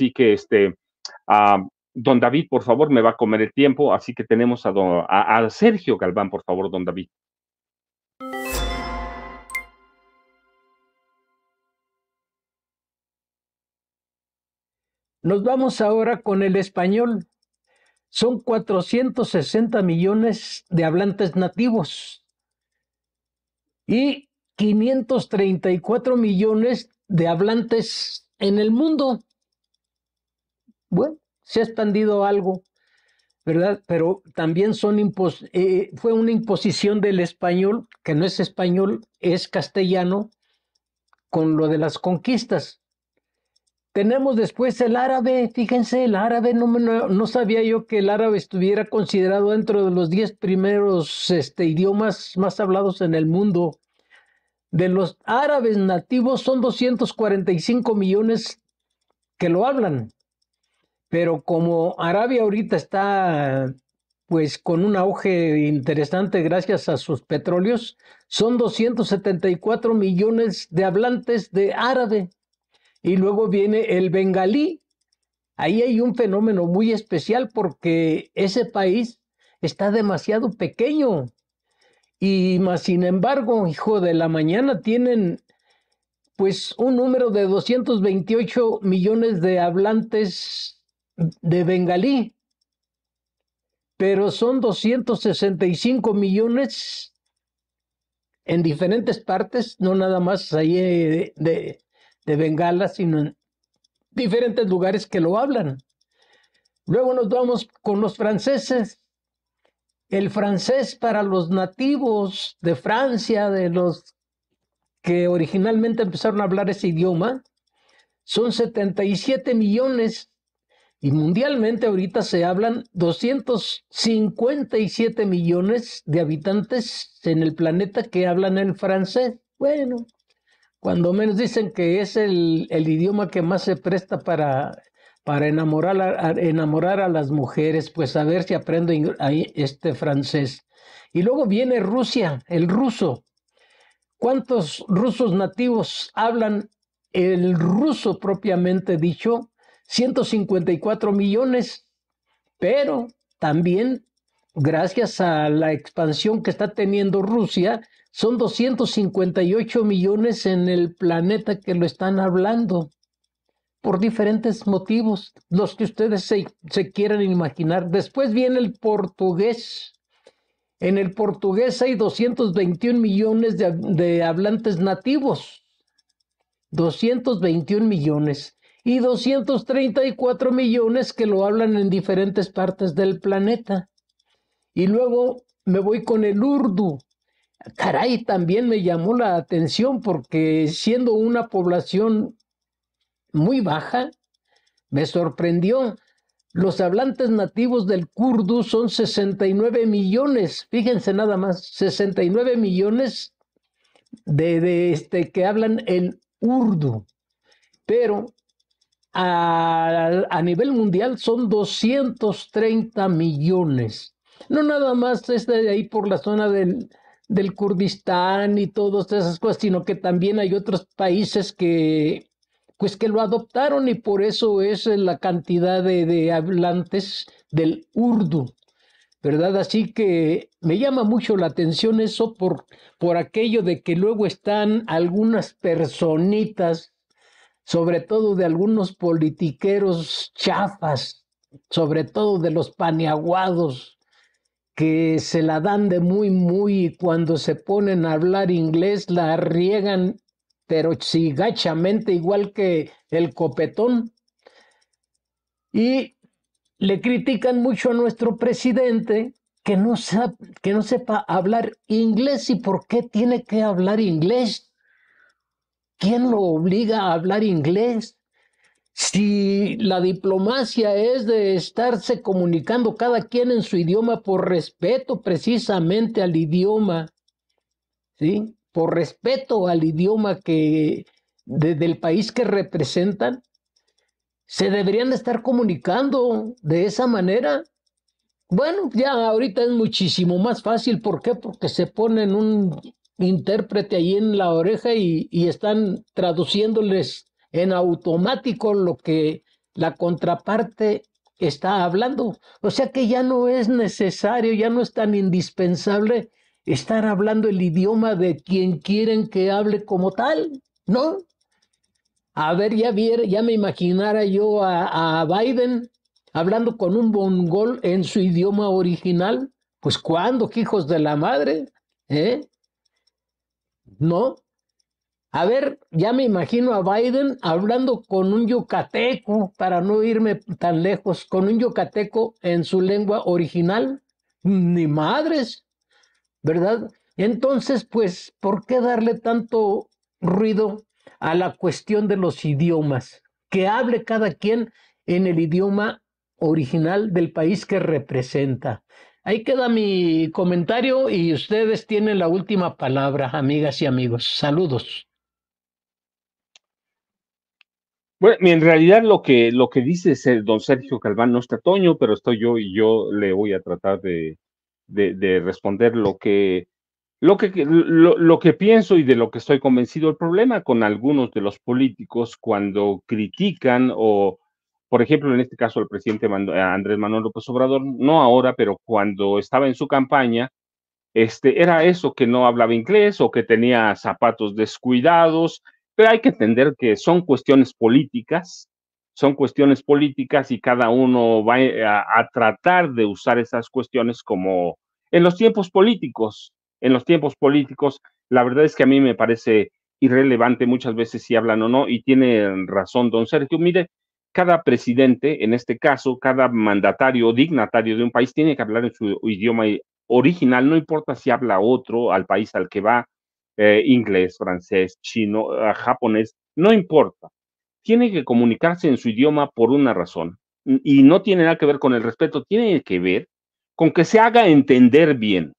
Así que, este, ah, don David, por favor, me va a comer el tiempo, así que tenemos a, a Sergio Galván, por favor, don David. Nos vamos ahora con el español. Son 460 millones de hablantes nativos y 534 millones de hablantes en el mundo. Bueno, se ha expandido algo, ¿verdad? Pero también son eh, fue una imposición del español, que no es español, es castellano, con lo de las conquistas. Tenemos después el árabe, fíjense, el árabe, no, no, sabía yo que el árabe estuviera considerado dentro de los 10 primeros este, idiomas más hablados en el mundo. De los árabes nativos son 245 millones que lo hablan. Pero como Arabia ahorita está pues con un auge interesante gracias a sus petróleos, son 274 millones de hablantes de árabe. Y luego viene el bengalí. Ahí hay un fenómeno muy especial porque ese país está demasiado pequeño. Y más sin embargo, hijo de la mañana, tienen pues un número de 228 millones de hablantes de bengalí, pero son 265 millones en diferentes partes, no nada más ahí de, Bengala, sino en diferentes lugares que lo hablan. Luego nos vamos con los franceses. El francés para los nativos de Francia, de los que originalmente empezaron a hablar ese idioma, son 77 millones y mundialmente ahorita se hablan 257 millones de habitantes en el planeta que hablan el francés. Bueno, cuando menos dicen que es el, idioma que más se presta para, para enamorar, a, enamorar a las mujeres, pues a ver si aprendo este francés. Y luego viene Rusia, el ruso. ¿Cuántos rusos nativos hablan el ruso propiamente dicho? 154 millones, pero también gracias a la expansión que está teniendo Rusia, son 258 millones en el planeta que lo están hablando por diferentes motivos, los que ustedes se, quieran imaginar. Después viene el portugués. En el portugués hay 221 millones de, de hablantes nativos. 221 millones y 234 millones que lo hablan en diferentes partes del planeta. Y luego me voy con el urdu. Caray, también me llamó la atención porque siendo una población muy baja, me sorprendió. Los hablantes nativos del kurdu son 69 millones, fíjense nada más, 69 millones de, de este, que hablan el urdu. Pero a, nivel mundial son 230 millones. No nada más está de ahí por la zona del, del Kurdistán y todas esas cosas, sino que también hay otros países que pues que lo adoptaron y por eso es la cantidad de, hablantes del urdu, ¿verdad? Así que me llama mucho la atención eso por, por aquello de que luego están algunas personitas sobre todo de algunos politiqueros chafas, sobre todo de los paniaguados que se la dan de muy, muy y cuando se ponen a hablar inglés la riegan, pero sigachamente igual que el copetón. Y le critican mucho a nuestro presidente que no, que no sepa hablar inglés y por qué tiene que hablar inglés ¿Quién lo obliga a hablar inglés? Si la diplomacia es de estarse comunicando cada quien en su idioma por respeto precisamente al idioma, ¿sí? Por respeto al idioma que del país que representan, se deberían estar comunicando de esa manera. Bueno, ya ahorita es muchísimo más fácil. ¿Por qué? Porque se ponen un intérprete ahí en la oreja y, están traduciéndoles en automático lo que la contraparte está hablando. O sea que ya no es necesario, ya no es tan indispensable estar hablando el idioma de quien quieren que hable como tal, ¿no? A ver, ya, ya me imaginara yo a, Biden hablando con un bongol en su idioma original. Pues cuándo, hijos de la madre, ¿eh? ¿no? A ver, ya me imagino a Biden hablando con un yucateco, para no irme tan lejos, con un yucateco en su lengua original. Ni madres, ¿verdad? Entonces, pues, ¿por qué darle tanto ruido a la cuestión de los idiomas? Que hable cada quien en el idioma original del país que representa. Ahí queda mi comentario y ustedes tienen la última palabra, amigas y amigos. Saludos. Bueno, en realidad lo que, lo que dice el don Sergio Calván no está Toño, pero estoy yo y yo le voy a tratar de, de, responder lo que, lo que, lo, que pienso y de lo que estoy convencido. El problema con algunos de los políticos cuando critican o por ejemplo, en este caso, el presidente eh, Andrés Manuel López Obrador, no ahora, pero cuando estaba en su campaña, este, era eso, que no hablaba inglés o que tenía zapatos descuidados, pero hay que entender que son cuestiones políticas, son cuestiones políticas y cada uno va eh, a, a tratar de usar esas cuestiones como en los tiempos políticos, en los tiempos políticos, la verdad es que a mí me parece irrelevante muchas veces si hablan o no, y tiene razón don Sergio, mire, cada presidente, en este caso, cada mandatario o dignatario de un país tiene que hablar en su idioma original, no importa si habla otro al país al que va, eh, inglés, francés, chino, eh, japonés, no importa. Tiene que comunicarse en su idioma por una razón y no tiene nada que ver con el respeto, tiene que ver con que se haga entender bien.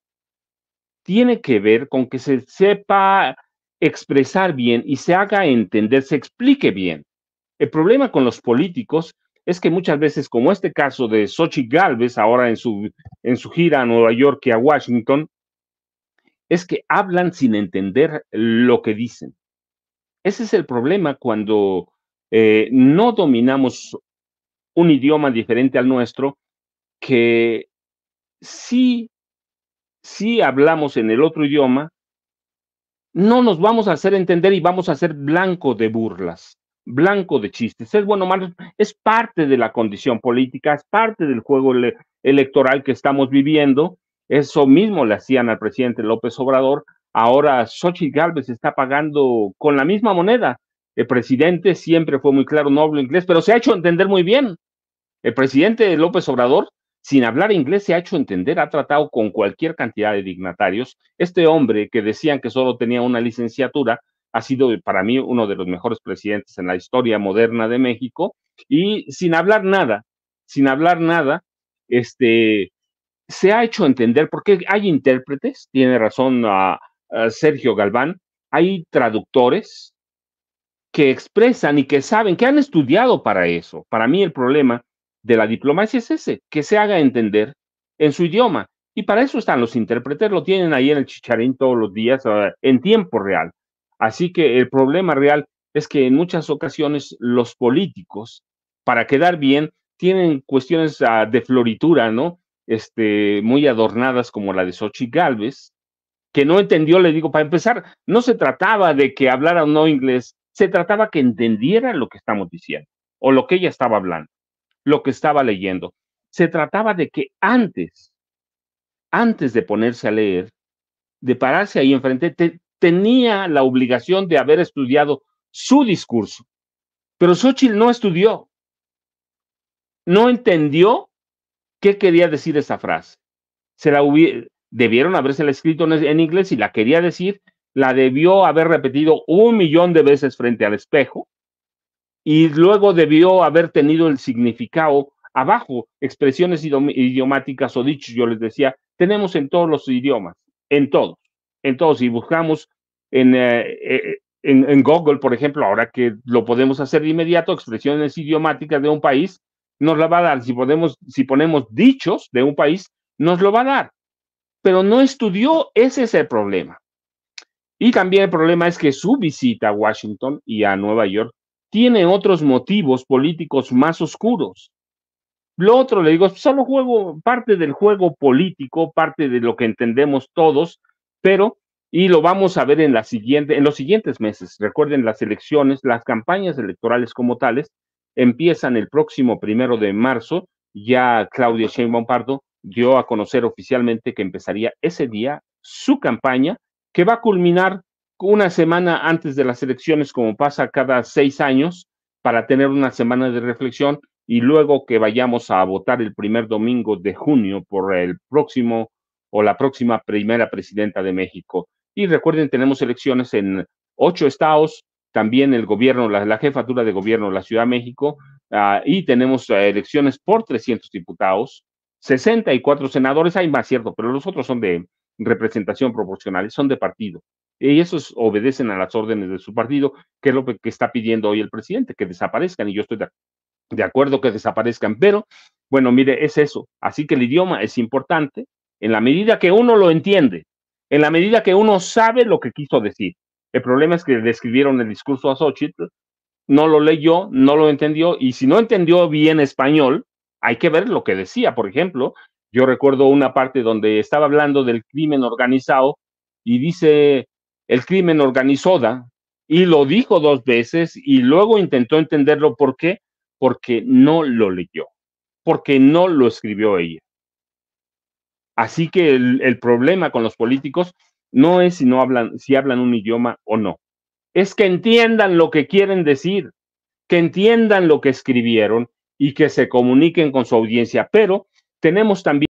Tiene que ver con que se sepa expresar bien y se haga entender, se explique bien. El problema con los políticos es que muchas veces, como este caso de Sochi Galvez, ahora en su, en su gira a Nueva York y a Washington, es que hablan sin entender lo que dicen. Ese es el problema cuando eh, no dominamos un idioma diferente al nuestro, que si, si hablamos en el otro idioma, no nos vamos a hacer entender y vamos a ser blanco de burlas blanco de chistes. Es bueno malo, es parte de la condición política, es parte del juego electoral que estamos viviendo. Eso mismo le hacían al presidente López Obrador. Ahora Xochitl Galvez está pagando con la misma moneda. El presidente siempre fue muy claro, no hablo inglés, pero se ha hecho entender muy bien. El presidente López Obrador, sin hablar inglés, se ha hecho entender, ha tratado con cualquier cantidad de dignatarios. Este hombre que decían que solo tenía una licenciatura, ha sido eh, para mí uno de los mejores presidentes en la historia moderna de México, y sin hablar nada, sin hablar nada, este, se ha hecho entender, porque hay intérpretes, tiene razón ah, ah, Sergio Galván, hay traductores que expresan y que saben, que han estudiado para eso. Para mí el problema de la diplomacia es ese, que se haga entender en su idioma. Y para eso están los intérpretes, lo tienen ahí en el chicharín todos los días, ah, en tiempo real. Así que el problema real es que en muchas ocasiones los políticos, para quedar bien, tienen cuestiones ah, de floritura, ¿no? Este, muy adornadas como la de Sochi Galvez, que no entendió, le digo, para empezar, no se trataba de que hablara o no inglés, se trataba que entendiera lo que estamos diciendo o lo que ella estaba hablando, lo que estaba leyendo. Se trataba de que antes, antes de ponerse a leer, de pararse ahí enfrente, tenía la obligación de haber estudiado su discurso. Pero Xochitl no estudió, no entendió qué quería decir esa frase. Se la debieron habérsela escrito en inglés y la quería decir, la debió haber repetido un millón de veces frente al espejo y luego debió haber tenido el significado abajo, expresiones idiomáticas o dichos, yo les decía, tenemos en todos los idiomas, en todo, entonces, si buscamos eh, eh, en, Google, por ejemplo, ahora que lo podemos hacer de inmediato, expresiones idiomáticas de un país, nos la va a dar. Si, podemos, si ponemos dichos de un país, nos lo va a dar. Pero no estudió, ese es el problema. Y también el problema es que su visita a Washington y a Nueva York tiene otros motivos políticos más oscuros. Lo otro, le digo, solo juego, parte del juego político, parte de lo que entendemos todos, pero y lo vamos a ver en, la siguiente, en los siguientes meses. Recuerden, las elecciones, las campañas electorales como tales, empiezan el próximo primero de marzo. Ya Claudia Sheinbaum Pardo dio a conocer oficialmente que empezaría ese día su campaña, que va a culminar una semana antes de las elecciones, como pasa cada seis años, para tener una semana de reflexión y luego que vayamos a votar el primer domingo de junio por el próximo o la próxima primera presidenta de México. Y recuerden, tenemos elecciones en ocho estados, también el gobierno, la, jefatura de gobierno de la Ciudad de México, ah, y tenemos eh, elecciones por 300 diputados, 64 senadores, hay más cierto, pero los otros son de representación proporcional, son de partido. Y esos obedecen a las órdenes de su partido, que es lo que está pidiendo hoy el presidente, que desaparezcan, y yo estoy de, de acuerdo que desaparezcan, pero bueno, mire, es eso. Así que el idioma es importante, en la medida que uno lo entiende, en la medida que uno sabe lo que quiso decir. El problema es que le escribieron el discurso a Xochitl, no lo leyó, no lo entendió, y si no entendió bien español, hay que ver lo que decía. Por ejemplo, yo recuerdo una parte donde estaba hablando del crimen organizado y dice el crimen organizada, y lo dijo dos veces y luego intentó entenderlo. ¿Por qué? Porque no lo leyó, porque no lo escribió ella. Así que el, problema con los políticos no es si no hablan, si hablan un idioma o no. Es que entiendan lo que quieren decir, que entiendan lo que escribieron y que se comuniquen con su audiencia. Pero tenemos también